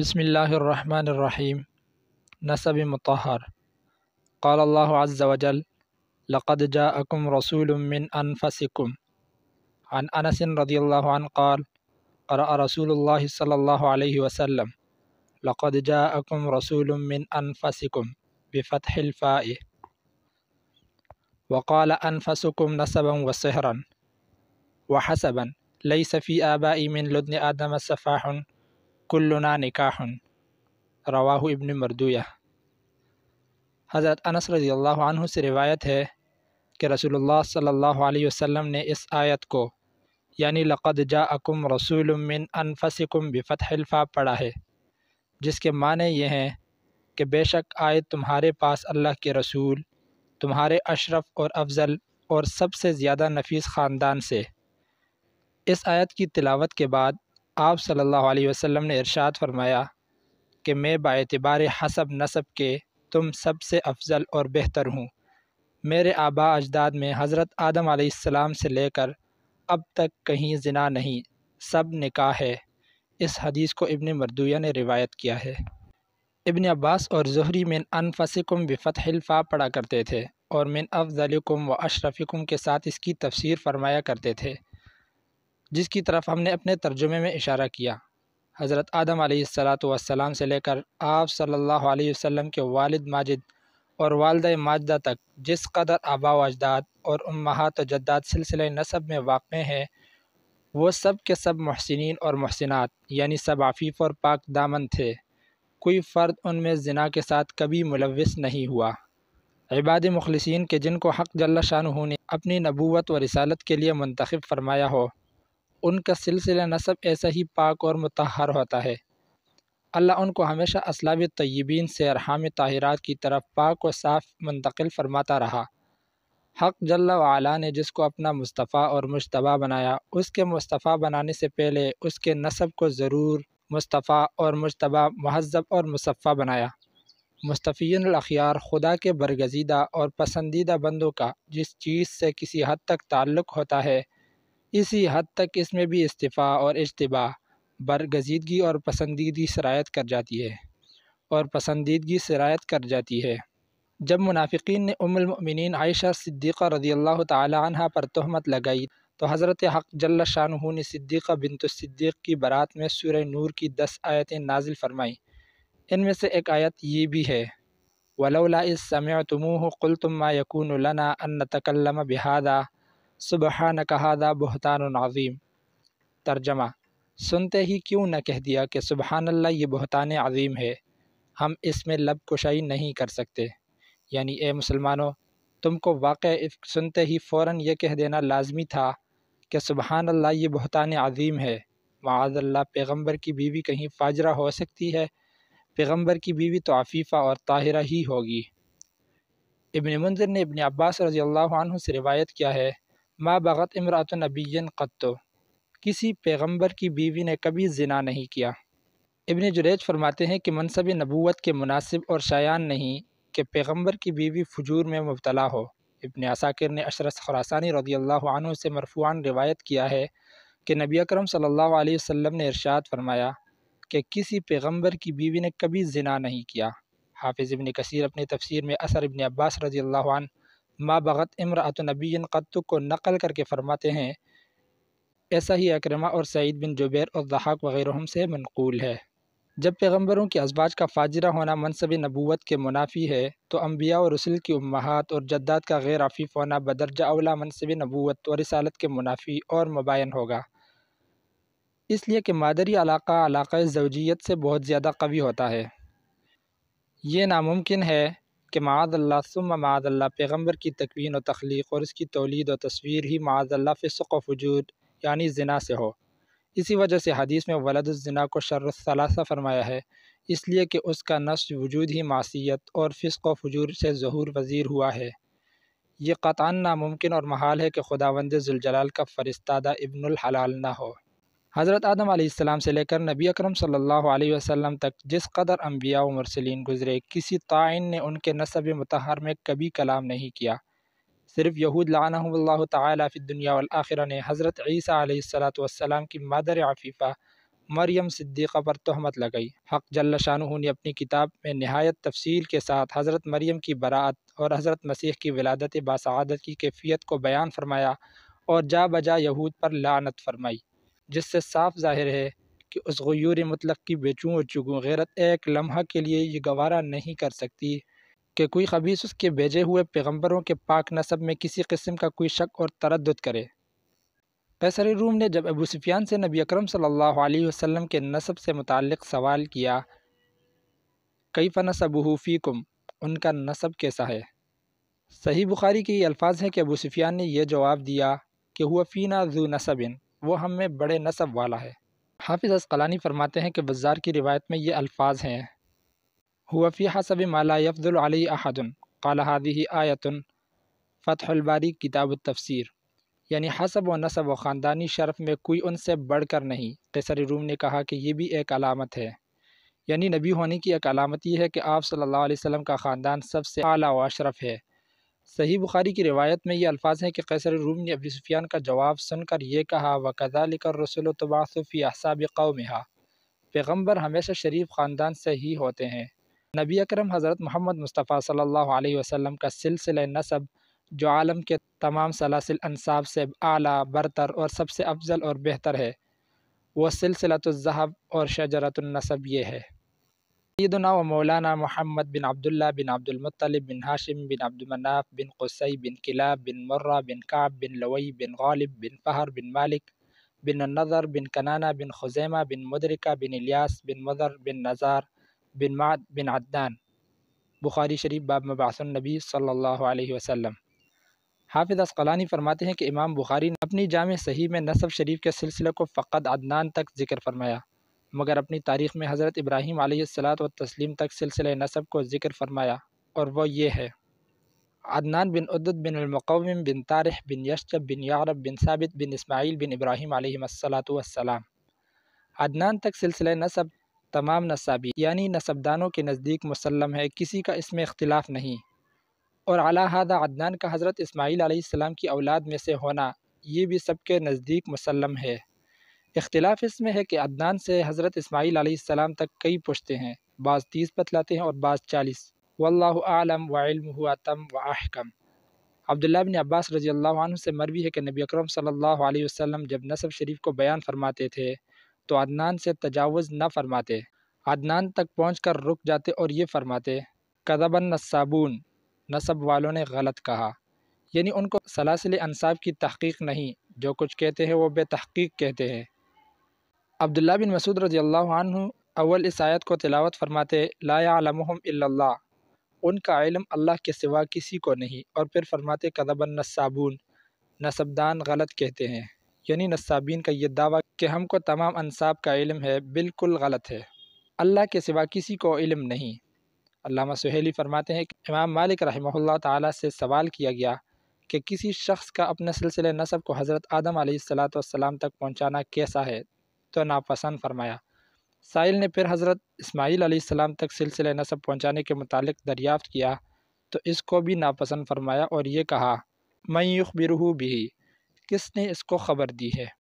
بسم الله الرحمن الرحيم نسب مطهر قال الله عز وجل لقد جاءكم رسول من أنفسكم عن أنس رضي الله عنه قال قرأ رسول الله صلى الله عليه وسلم لقد جاءكم رسول من أنفسكم بفتح الفاء وقال أنفسكم نسبا وسهرا وحسبا ليس في آبائي من لدن آدم سفاح کلنا نکاح رواہ ابن مردویہ حضرت انس رضی اللہ عنہ سے روایت ہے کہ رسول اللہ صلی اللہ علیہ وسلم نے اس آیت کو یعنی لقد جا اکم رسول من انفسکم بفتح الفا پڑھا ہے جس کے معنی یہ ہیں کہ بے شک آئے تمہارے پاس اللہ کے رسول تمہارے اشرف اور افضل اور سب سے زیادہ نفیس خاندان سے اس آیت کی تلاوت کے بعد آپ صلی اللہ علیہ وسلم نے ارشاد فرمایا کہ میں با حسب نصب کے تم سب سے افضل اور بہتر ہوں میرے آبا اجداد میں حضرت آدم علیہ السلام سے لے کر اب تک کہیں زنا نہیں سب نکاح ہے اس حدیث کو ابن مردویہ نے روایت کیا ہے ابن عباس اور زہری من انفسکم بفتح الفا پڑا کرتے تھے اور من افضلکم و اشرفکم کے ساتھ اس کی تفسیر فرمایا کرتے تھے جس کی طرف ہم نے اپنے ترجمے میں اشارہ کیا حضرت آدم علیہ السلاۃ والسلام سے لے کر آپ صلی اللہ علیہ وسلم کے والد ماجد اور والدہ ماجدہ تک جس قدر آبا و اجداد اور امہات و جداد سلسلہ نصب میں واقع ہیں وہ سب کے سب محسنین اور محسنات یعنی سب عفیف اور پاک دامن تھے کوئی فرد ان میں زنا کے ساتھ کبھی ملوث نہیں ہوا عباد مخلصین کے جن کو حق جل شاہ نے اپنی نبوت و رسالت کے لیے منتخب فرمایا ہو ان کا سلسلہ نصب ایسا ہی پاک اور متحر ہوتا ہے اللہ ان کو ہمیشہ اسلاب طیبین سے ارحام طاہرات کی طرف پاک و صاف منتقل فرماتا رہا حق جل وعلا نے جس کو اپنا مصطفیٰ اور مشتبہ بنایا اس کے مصطفیٰ بنانے سے پہلے اس کے نصب کو ضرور مصطفیٰ اور مشتبہ مہذب اور مصفہ بنایا مصطفین الاخیار خدا کے برگزیدہ اور پسندیدہ بندوں کا جس چیز سے کسی حد تک تعلق ہوتا ہے اسی حد تک اس میں بھی استفاع اور اجتباع برگزیدگی اور پسندیدگی سرایت کر جاتی ہے اور پسندیدگی سرایت کر جاتی ہے جب منافقین نے ام المؤمنین عائشہ صدیقہ رضی اللہ تعالی عنہ پر تہمت لگائی تو حضرت حق جل شان نے صدیقہ صدیق کی برات میں سورہ نور کی دس آیتیں نازل فرمائیں ان میں سے ایک آیت یہ بھی ہے ولولا اس سمع و تموہ کل تما یقون النا ان سبحان کہادہ بہتان عظیم ترجمہ سنتے ہی کیوں نہ کہہ دیا کہ سبحان اللہ یہ بہتان عظیم ہے ہم اس میں لب کشائی نہیں کر سکتے یعنی اے مسلمانوں تم کو واقع سنتے ہی فوراً یہ کہہ دینا لازمی تھا کہ سبحان اللہ یہ بہتان عظیم ہے معاذ اللہ پیغمبر کی بیوی کہیں فاجرہ ہو سکتی ہے پیغمبر کی بیوی تو عفیفہ اور طاہرہ ہی ہوگی ابن منظر نے ابن عباس رضی اللہ عنہ سے روایت کیا ہے ماں بغت امراۃ نبی قطو کسی پیغمبر کی بیوی نے کبھی زنا نہیں کیا ابن جریج فرماتے ہیں کہ منصب نبوت کے مناسب اور شایان نہیں کہ پیغمبر کی بیوی فجور میں مبتلا ہو ابن عساکر نے اشرس خراسانی رضی اللہ عنہ سے مرفوعان روایت کیا ہے کہ نبی اکرم صلی اللہ علیہ وسلم نے ارشاد فرمایا کہ کسی پیغمبر کی بیوی نے کبھی زنا نہیں کیا حافظ ابن کثیر اپنی تفسیر میں اثر ابن عباس رضی اللہ عنہ ما بغت امراۃ نبی ان کو نقل کر کے فرماتے ہیں ایسا ہی اکرمہ اور سعید بن جبیر اور ضحاق وغیرہ سے منقول ہے جب پیغمبروں کے ازواج کا فاجرہ ہونا منصب نبوت کے منافی ہے تو انبیاء اور رسل کی امہات اور جداد کا غیر عفیف ہونا بدرجہ اولا منصب نبوت و رسالت کے منافی اور مباین ہوگا اس لیے کہ مادری علاقہ علاقہ زوجیت سے بہت زیادہ قوی ہوتا ہے یہ ناممکن ہے کہ معاذ اللہ ثم معاذ اللہ پیغمبر کی تکوین و تخلیق اور اس کی تولید و تصویر ہی معاذ اللہ فسق و وجود یعنی زنا سے ہو اسی وجہ سے حدیث میں ولد الزنا کو شر الثلاثہ فرمایا ہے اس لیے کہ اس کا نش وجود ہی معصیت اور فسق و فجور سے ظہور وزیر ہوا ہے یہ قطعا ناممکن اور محال ہے کہ خداوند ذوالجلال کا فرستادہ ابن الحلال نہ ہو حضرت آدم علیہ السلام سے لے کر نبی اکرم صلی اللہ علیہ وسلم تک جس قدر انبیاء و مرسلین گزرے کسی تعین نے ان کے نصب متحر میں کبھی کلام نہیں کیا صرف یہود لعنہ اللہ تعالیٰ فی الدنیا والآخرہ نے حضرت عیسیٰ علیہ السلام کی مادر عفیفہ مریم صدیقہ پر تہمت لگئی حق جل جلشانہ نے اپنی کتاب میں نہایت تفصیل کے ساتھ حضرت مریم کی براعت اور حضرت مسیح کی ولادت باسعادت کی کیفیت کو بیان فرمایا اور جا بجا یہود پر لعنت فرمائی جس سے صاف ظاہر ہے کہ اس غیور مطلق کی بیچوں اور چگوں غیرت ایک لمحہ کے لیے یہ گوارہ نہیں کر سکتی کہ کوئی خبیص اس کے بیجے ہوئے پیغمبروں کے پاک نصب میں کسی قسم کا کوئی شک اور تردد کرے قیصر روم نے جب ابو سفیان سے نبی اکرم صلی اللہ علیہ وسلم کے نصب سے متعلق سوال کیا کئی فن سب ان کا نصب کیسا ہے صحیح بخاری کے یہ الفاظ ہیں کہ ابو سفیان نے یہ جواب دیا کہ ہوا فینا ذو نصبن وہ ہم میں بڑے نصب والا ہے حافظ اسقلانی فرماتے ہیں کہ بزار کی روایت میں یہ الفاظ ہیں ہوا فی حسب مالا احد علی احادہ آیتن فتح الباری کتاب التفسیر یعنی حسب و نصب و خاندانی شرف میں کوئی ان سے بڑھ کر نہیں قیصر روم نے کہا کہ یہ بھی ایک علامت ہے یعنی نبی ہونے کی ایک علامت یہ ہے کہ آپ صلی اللہ علیہ وسلم کا خاندان سب سے اعلیٰ و اشرف ہے صحیح بخاری کی روایت میں یہ الفاظ ہیں کہ قیصر روم نے ابی سفیان کا جواب سن کر یہ کہا وَقَذَا لِكَ الرَّسُلُ تُبَعْثُ فِي تباءفیہ قَوْمِهَا پیغمبر ہمیشہ شریف خاندان سے ہی ہوتے ہیں نبی اکرم حضرت محمد مصطفیٰ صلی اللہ علیہ وسلم کا سلسلہ نصب جو عالم کے تمام سلاسل انصاب سے اعلیٰ برتر اور سب سے افضل اور بہتر ہے وہ سلسلہ تو اور شجرت النصب یہ ہے سيدنا ومولانا محمد بن عبد الله بن عبد المطلب بن هاشم بن عبد مناف بن قسي بن كلاب بن مرة بن كعب بن لوي بن غالب بن فهر بن مالك بن النظر بن كنانة بن خزيمة بن مدركة بن إلياس بن مضر بن نزار بن معد بن عدنان بخاري شريف باب مبعث النبي صلى الله عليه وسلم حافظ अस्कलानी फरमाते हैं कि इमाम बुखारी ने अपनी जाम सही में नसब शरीफ के सिलसिले को फ़कत अदनान तक जिक्र फरमाया مگر اپنی تاریخ میں حضرت ابراہیم علیہ السلام و تسلیم تک سلسلہ نصب کو ذکر فرمایا اور وہ یہ ہے عدنان بن عدد بن المقوم بن تارح بن یشجب بن یعرب بن ثابت بن اسماعیل بن ابراہیم علیہ السلام عدنان تک سلسلہ نصب تمام نصابی یعنی نصب دانوں کے نزدیک مسلم ہے کسی کا اس میں اختلاف نہیں اور حدہ عدنان کا حضرت اسماعیل علیہ السلام کی اولاد میں سے ہونا یہ بھی سب کے نزدیک مسلم ہے اختلاف اس میں ہے کہ عدنان سے حضرت اسماعیل علیہ السلام تک کئی پوچھتے ہیں بعض تیس بتلاتے ہیں اور بعض چالیس واللہ و ہوا تم و احکم عبداللہ بن عباس رضی اللہ عنہ سے مروی ہے کہ نبی اکرم صلی اللہ علیہ وسلم جب نصب شریف کو بیان فرماتے تھے تو عدنان سے تجاوز نہ فرماتے عدنان تک پہنچ کر رک جاتے اور یہ فرماتے قدمن نصابون نصب والوں نے غلط کہا یعنی ان کو سلاسل انصاب کی تحقیق نہیں جو کچھ کہتے ہیں وہ بے تحقیق کہتے ہیں عبداللہ بن مسعود رضی اللہ عنہ اول اس آیت کو تلاوت فرماتے لا یعلمہم الا اللہ ان کا علم اللہ کے سوا کسی کو نہیں اور پھر فرماتے قدماً النصابون نصبدان غلط کہتے ہیں یعنی نصابین کا یہ دعویٰ کہ ہم کو تمام انصاب کا علم ہے بالکل غلط ہے اللہ کے سوا کسی کو علم نہیں علامہ سہیلی فرماتے ہیں کہ امام مالک رحمہ اللہ تعالیٰ سے سوال کیا گیا کہ کسی شخص کا اپنے سلسلے نصب کو حضرت آدم علیہ السلاۃ والسلام تک پہنچانا کیسا ہے تو ناپسند فرمایا سائل نے پھر حضرت اسماعیل علیہ السلام تک سلسلہ نصب پہنچانے کے متعلق دریافت کیا تو اس کو بھی ناپسند فرمایا اور یہ کہا میں یوخ بھی کس نے اس کو خبر دی ہے